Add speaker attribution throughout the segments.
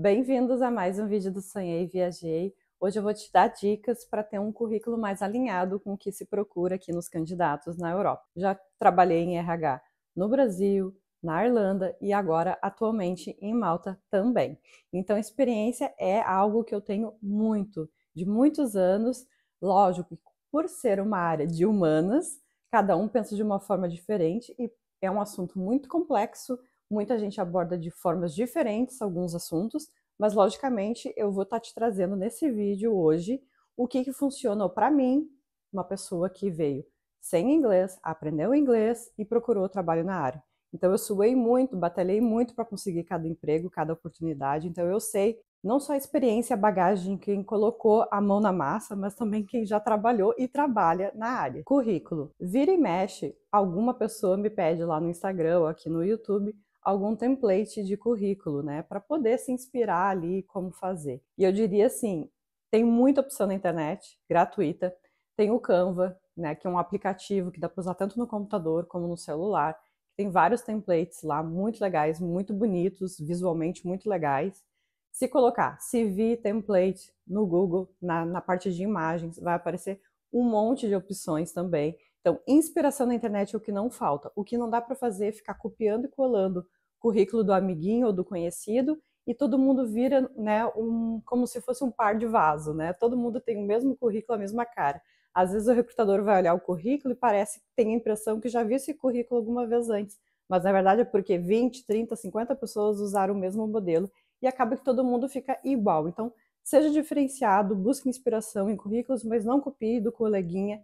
Speaker 1: Bem-vindos a mais um vídeo do Sonhei e Viajei. Hoje eu vou te dar dicas para ter um currículo mais alinhado com o que se procura aqui nos candidatos na Europa. Já trabalhei em RH no Brasil, na Irlanda e agora atualmente em Malta também. Então, experiência é algo que eu tenho muito, de muitos anos. Lógico, por ser uma área de humanas, cada um pensa de uma forma diferente e é um assunto muito complexo Muita gente aborda de formas diferentes alguns assuntos, mas logicamente eu vou estar tá te trazendo nesse vídeo hoje o que, que funcionou para mim, uma pessoa que veio sem inglês, aprendeu inglês e procurou trabalho na área. Então eu suei muito, batalhei muito para conseguir cada emprego, cada oportunidade. Então eu sei não só a experiência, a bagagem quem colocou a mão na massa, mas também quem já trabalhou e trabalha na área. Currículo. Vira e mexe, alguma pessoa me pede lá no Instagram, aqui no YouTube, algum template de currículo, né, para poder se inspirar ali como fazer. E eu diria assim, tem muita opção na internet, gratuita. Tem o Canva, né, que é um aplicativo que dá para usar tanto no computador como no celular. Tem vários templates lá, muito legais, muito bonitos, visualmente muito legais. Se colocar CV template no Google, na, na parte de imagens, vai aparecer um monte de opções também. Então, inspiração na internet é o que não falta. O que não dá para fazer é ficar copiando e colando currículo do amiguinho ou do conhecido e todo mundo vira, né, um, como se fosse um par de vaso, né? Todo mundo tem o mesmo currículo, a mesma cara. Às vezes o recrutador vai olhar o currículo e parece que tem a impressão que já viu esse currículo alguma vez antes, mas na verdade é porque 20, 30, 50 pessoas usaram o mesmo modelo e acaba que todo mundo fica igual. Então, seja diferenciado, busque inspiração em currículos, mas não copie do coleguinha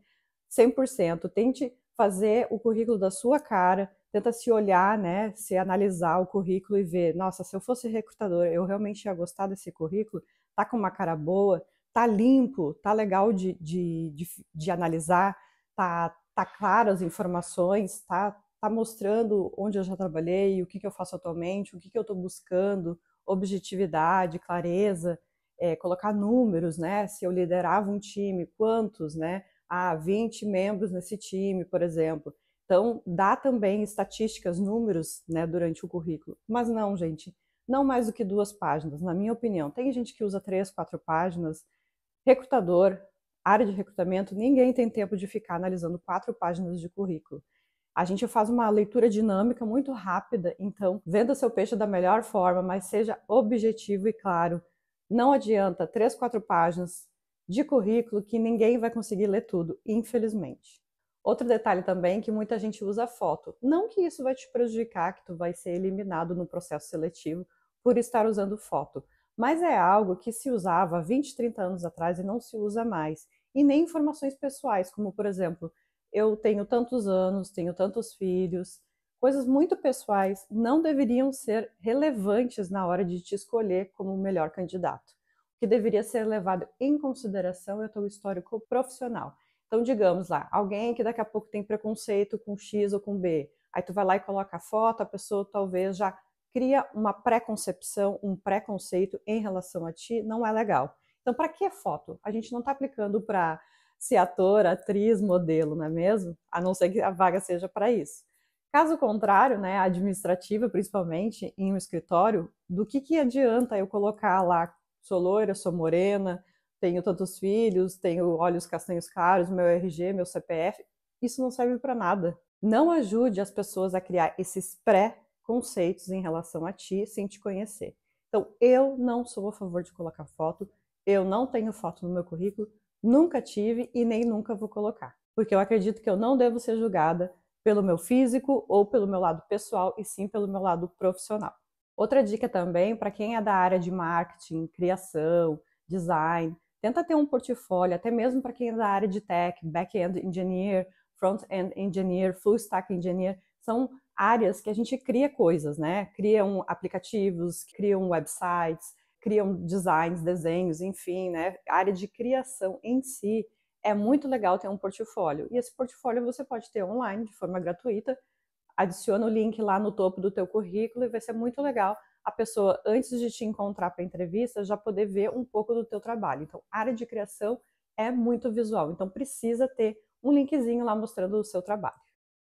Speaker 1: 100%. Tente fazer o currículo da sua cara, tenta se olhar, né, se analisar o currículo e ver, nossa, se eu fosse recrutador, eu realmente ia gostar desse currículo, tá com uma cara boa, tá limpo, tá legal de, de, de, de analisar, tá, tá claro as informações, tá, tá mostrando onde eu já trabalhei, o que, que eu faço atualmente, o que, que eu estou buscando, objetividade, clareza, é, colocar números, né, se eu liderava um time, quantos, né, ah, 20 membros nesse time, por exemplo. Então, dá também estatísticas, números, né, durante o currículo. Mas não, gente, não mais do que duas páginas, na minha opinião. Tem gente que usa três, quatro páginas. Recrutador, área de recrutamento, ninguém tem tempo de ficar analisando quatro páginas de currículo. A gente faz uma leitura dinâmica muito rápida, então venda seu peixe da melhor forma, mas seja objetivo e claro. Não adianta três, quatro páginas de currículo que ninguém vai conseguir ler tudo, infelizmente. Outro detalhe também é que muita gente usa foto. Não que isso vai te prejudicar, que tu vai ser eliminado no processo seletivo por estar usando foto, mas é algo que se usava 20, 30 anos atrás e não se usa mais. E nem informações pessoais, como por exemplo, eu tenho tantos anos, tenho tantos filhos, coisas muito pessoais não deveriam ser relevantes na hora de te escolher como o melhor candidato que deveria ser levado em consideração é o teu histórico profissional. Então, digamos lá, alguém que daqui a pouco tem preconceito com X ou com B, aí tu vai lá e coloca a foto, a pessoa talvez já cria uma preconcepção, um preconceito em relação a ti, não é legal. Então, para que foto? A gente não está aplicando para ser ator, atriz, modelo, não é mesmo? A não ser que a vaga seja para isso. Caso contrário, né, administrativa, principalmente em um escritório, do que, que adianta eu colocar lá sou loira, sou morena, tenho tantos filhos, tenho olhos castanhos caros, meu RG, meu CPF. Isso não serve para nada. Não ajude as pessoas a criar esses pré-conceitos em relação a ti sem te conhecer. Então, eu não sou a favor de colocar foto, eu não tenho foto no meu currículo, nunca tive e nem nunca vou colocar. Porque eu acredito que eu não devo ser julgada pelo meu físico ou pelo meu lado pessoal, e sim pelo meu lado profissional. Outra dica também para quem é da área de marketing, criação, design, tenta ter um portfólio, até mesmo para quem é da área de tech, back-end engineer, front-end engineer, full stack engineer, são áreas que a gente cria coisas, né? Criam aplicativos, criam websites, criam designs, desenhos, enfim, né? A área de criação em si é muito legal ter um portfólio. E esse portfólio você pode ter online de forma gratuita adiciona o link lá no topo do teu currículo e vai ser muito legal a pessoa, antes de te encontrar para a entrevista, já poder ver um pouco do teu trabalho. Então, área de criação é muito visual, então precisa ter um linkzinho lá mostrando o seu trabalho.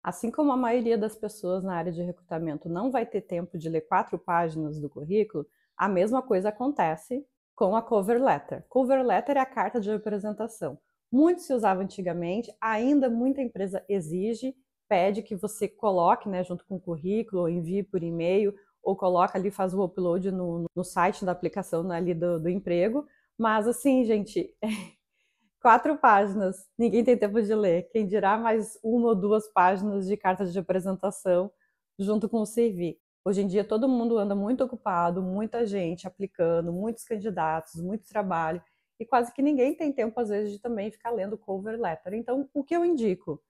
Speaker 1: Assim como a maioria das pessoas na área de recrutamento não vai ter tempo de ler quatro páginas do currículo, a mesma coisa acontece com a cover letter. Cover letter é a carta de apresentação. Muito se usava antigamente, ainda muita empresa exige pede que você coloque, né, junto com o currículo, envie por e-mail, ou coloca ali, faz o upload no, no site da aplicação né, ali do, do emprego. Mas assim, gente, quatro páginas, ninguém tem tempo de ler. Quem dirá mais uma ou duas páginas de carta de apresentação junto com o CV. Hoje em dia todo mundo anda muito ocupado, muita gente aplicando, muitos candidatos, muito trabalho, e quase que ninguém tem tempo, às vezes, de também ficar lendo cover letter. Então, o que eu indico?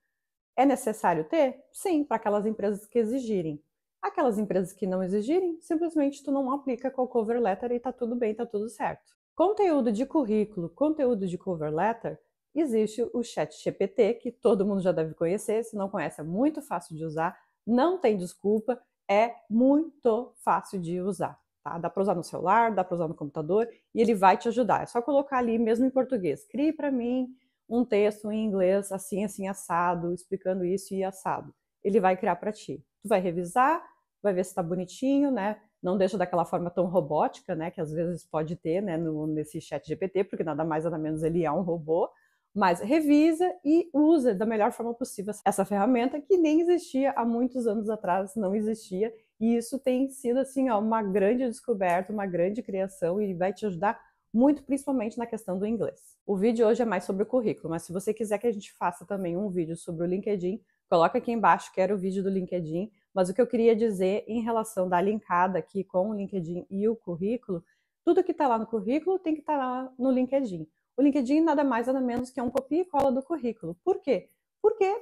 Speaker 1: É necessário ter? Sim, para aquelas empresas que exigirem. Aquelas empresas que não exigirem, simplesmente tu não aplica com a cover letter e está tudo bem, está tudo certo. Conteúdo de currículo, conteúdo de cover letter, existe o chat GPT, que todo mundo já deve conhecer, se não conhece é muito fácil de usar, não tem desculpa, é muito fácil de usar. Tá? Dá para usar no celular, dá para usar no computador e ele vai te ajudar. É só colocar ali mesmo em português. Crie para mim um texto em inglês assim, assim, assado, explicando isso e assado. Ele vai criar para ti. Tu vai revisar, vai ver se está bonitinho, né? Não deixa daquela forma tão robótica, né? Que às vezes pode ter, né? No, nesse chat GPT, porque nada mais nada menos ele é um robô. Mas revisa e usa da melhor forma possível essa ferramenta que nem existia há muitos anos atrás, não existia. E isso tem sido assim ó, uma grande descoberta, uma grande criação e vai te ajudar muito principalmente na questão do inglês. O vídeo hoje é mais sobre o currículo, mas se você quiser que a gente faça também um vídeo sobre o LinkedIn, coloca aqui embaixo, que era o vídeo do LinkedIn. Mas o que eu queria dizer em relação da linkada aqui com o LinkedIn e o currículo, tudo que está lá no currículo tem que estar tá lá no LinkedIn. O LinkedIn nada mais nada menos que é um copia e cola do currículo. Por quê? Porque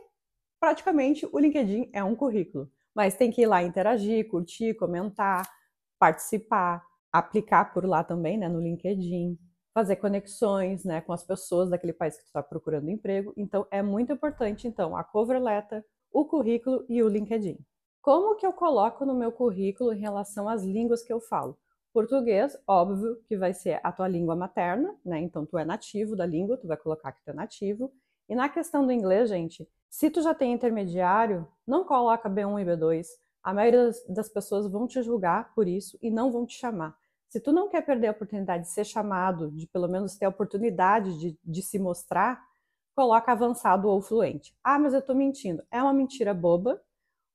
Speaker 1: praticamente o LinkedIn é um currículo, mas tem que ir lá interagir, curtir, comentar, participar, aplicar por lá também, né, no LinkedIn, fazer conexões, né, com as pessoas daquele país que tu está procurando emprego. Então é muito importante então a cover letter, o currículo e o LinkedIn. Como que eu coloco no meu currículo em relação às línguas que eu falo? Português, óbvio que vai ser a tua língua materna, né? Então tu é nativo da língua, tu vai colocar que tu é nativo. E na questão do inglês, gente, se tu já tem intermediário, não coloca B1 e B2, a maioria das pessoas vão te julgar por isso e não vão te chamar. Se tu não quer perder a oportunidade de ser chamado, de pelo menos ter a oportunidade de, de se mostrar, coloca avançado ou fluente. Ah, mas eu estou mentindo. É uma mentira boba.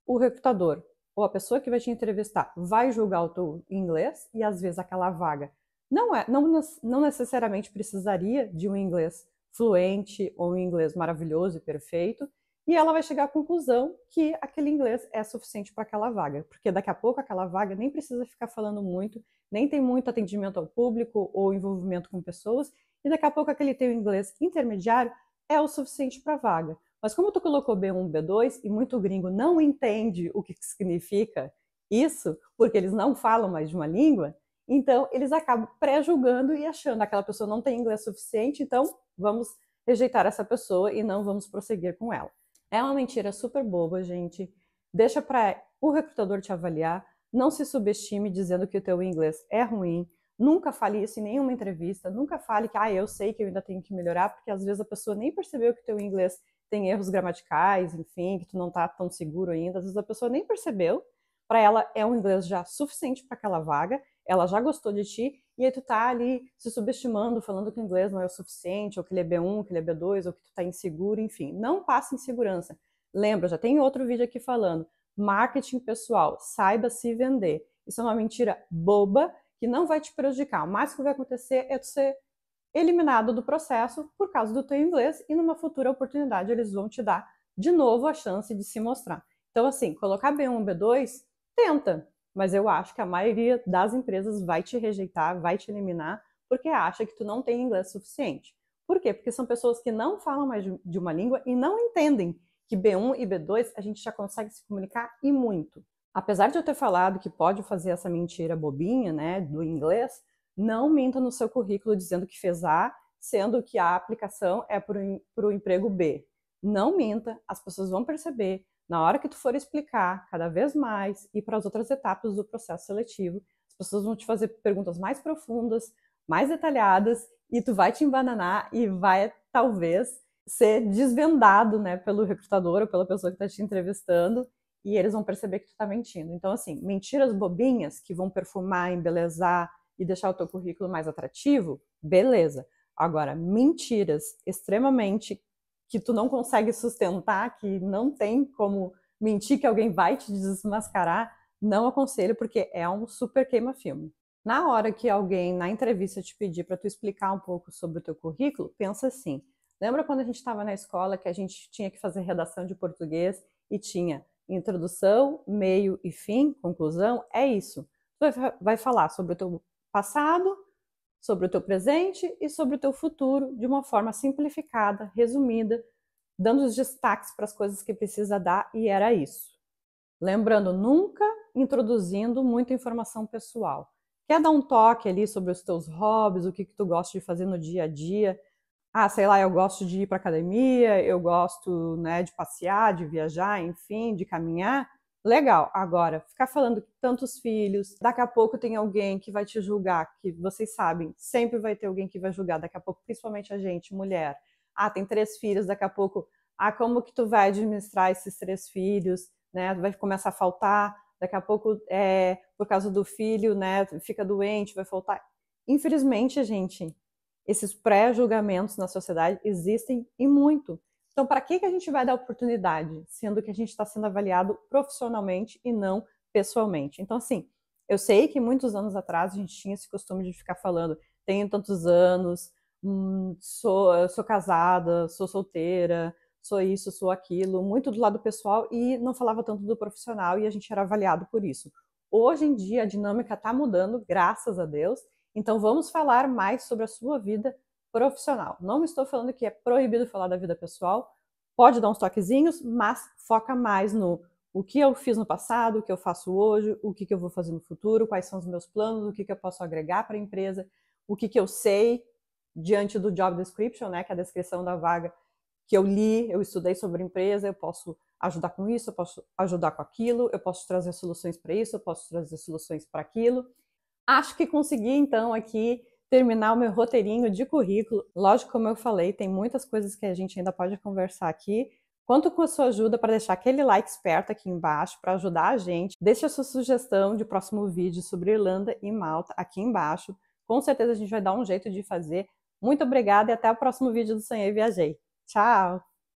Speaker 1: O recrutador ou a pessoa que vai te entrevistar vai julgar o teu inglês e às vezes aquela vaga não é, não, não necessariamente precisaria de um inglês fluente ou um inglês maravilhoso e perfeito, e ela vai chegar à conclusão que aquele inglês é suficiente para aquela vaga, porque daqui a pouco aquela vaga nem precisa ficar falando muito, nem tem muito atendimento ao público ou envolvimento com pessoas, e daqui a pouco aquele teu inglês intermediário é o suficiente para a vaga. Mas como tu colocou B1, B2 e muito gringo não entende o que significa isso, porque eles não falam mais de uma língua, então eles acabam pré-julgando e achando aquela pessoa não tem inglês suficiente, então vamos rejeitar essa pessoa e não vamos prosseguir com ela. É uma mentira super boba, gente. Deixa para o recrutador te avaliar. Não se subestime dizendo que o teu inglês é ruim. Nunca fale isso em nenhuma entrevista. Nunca fale que, ah, eu sei que eu ainda tenho que melhorar, porque às vezes a pessoa nem percebeu que o teu inglês tem erros gramaticais, enfim, que tu não tá tão seguro ainda. Às vezes a pessoa nem percebeu. Para ela é um inglês já suficiente para aquela vaga ela já gostou de ti, e aí tu tá ali se subestimando, falando que o inglês não é o suficiente, ou que ele é B1, que ele é B2, ou que tu tá inseguro, enfim. Não passa insegurança. Lembra, já tem outro vídeo aqui falando. Marketing pessoal, saiba se vender. Isso é uma mentira boba que não vai te prejudicar. O máximo que vai acontecer é tu ser eliminado do processo por causa do teu inglês e numa futura oportunidade eles vão te dar de novo a chance de se mostrar. Então, assim, colocar B1, B2, tenta, mas eu acho que a maioria das empresas vai te rejeitar, vai te eliminar, porque acha que tu não tem inglês suficiente. Por quê? Porque são pessoas que não falam mais de uma língua e não entendem que B1 e B2 a gente já consegue se comunicar e muito. Apesar de eu ter falado que pode fazer essa mentira bobinha, né, do inglês, não minta no seu currículo dizendo que fez A, sendo que a aplicação é para o emprego B. Não minta, as pessoas vão perceber, na hora que tu for explicar cada vez mais e para as outras etapas do processo seletivo, as pessoas vão te fazer perguntas mais profundas, mais detalhadas e tu vai te embananar e vai talvez ser desvendado, né, pelo recrutador ou pela pessoa que está te entrevistando e eles vão perceber que tu está mentindo. Então, assim, mentiras bobinhas que vão perfumar, embelezar e deixar o teu currículo mais atrativo, beleza. Agora, mentiras extremamente que tu não consegue sustentar, que não tem como mentir que alguém vai te desmascarar, não aconselho, porque é um super queima-filme. Na hora que alguém na entrevista te pedir para tu explicar um pouco sobre o teu currículo, pensa assim: lembra quando a gente estava na escola que a gente tinha que fazer redação de português e tinha introdução, meio e fim, conclusão? É isso. Tu vai falar sobre o teu passado, sobre o teu presente e sobre o teu futuro de uma forma simplificada, resumida, dando os destaques para as coisas que precisa dar e era isso. Lembrando, nunca introduzindo muita informação pessoal. Quer dar um toque ali sobre os teus hobbies, o que, que tu gosta de fazer no dia a dia? Ah, sei lá, eu gosto de ir para academia, eu gosto né, de passear, de viajar, enfim, de caminhar Legal, agora, ficar falando tantos filhos, daqui a pouco tem alguém que vai te julgar, que vocês sabem, sempre vai ter alguém que vai julgar, daqui a pouco, principalmente a gente, mulher. Ah, tem três filhos, daqui a pouco, ah, como que tu vai administrar esses três filhos, né? Vai começar a faltar, daqui a pouco, é, por causa do filho, né, fica doente, vai faltar. Infelizmente, gente, esses pré-julgamentos na sociedade existem e muito. Então, para que, que a gente vai dar oportunidade, sendo que a gente está sendo avaliado profissionalmente e não pessoalmente? Então, assim, eu sei que muitos anos atrás a gente tinha esse costume de ficar falando, tenho tantos anos, hum, sou, sou casada, sou solteira, sou isso, sou aquilo, muito do lado pessoal e não falava tanto do profissional e a gente era avaliado por isso. Hoje em dia a dinâmica está mudando, graças a Deus, então vamos falar mais sobre a sua vida profissional. Não estou falando que é proibido falar da vida pessoal, pode dar uns toquezinhos, mas foca mais no o que eu fiz no passado, o que eu faço hoje, o que, que eu vou fazer no futuro, quais são os meus planos, o que, que eu posso agregar para a empresa, o que, que eu sei diante do job description, né, que é a descrição da vaga que eu li, eu estudei sobre a empresa, eu posso ajudar com isso, eu posso ajudar com aquilo, eu posso trazer soluções para isso, eu posso trazer soluções para aquilo. Acho que consegui então aqui terminar o meu roteirinho de currículo. Lógico, como eu falei, tem muitas coisas que a gente ainda pode conversar aqui. Conto com a sua ajuda para deixar aquele like esperto aqui embaixo para ajudar a gente. Deixe a sua sugestão de próximo vídeo sobre Irlanda e Malta aqui embaixo. Com certeza a gente vai dar um jeito de fazer. Muito obrigada e até o próximo vídeo do Sonhei Viajei. Tchau!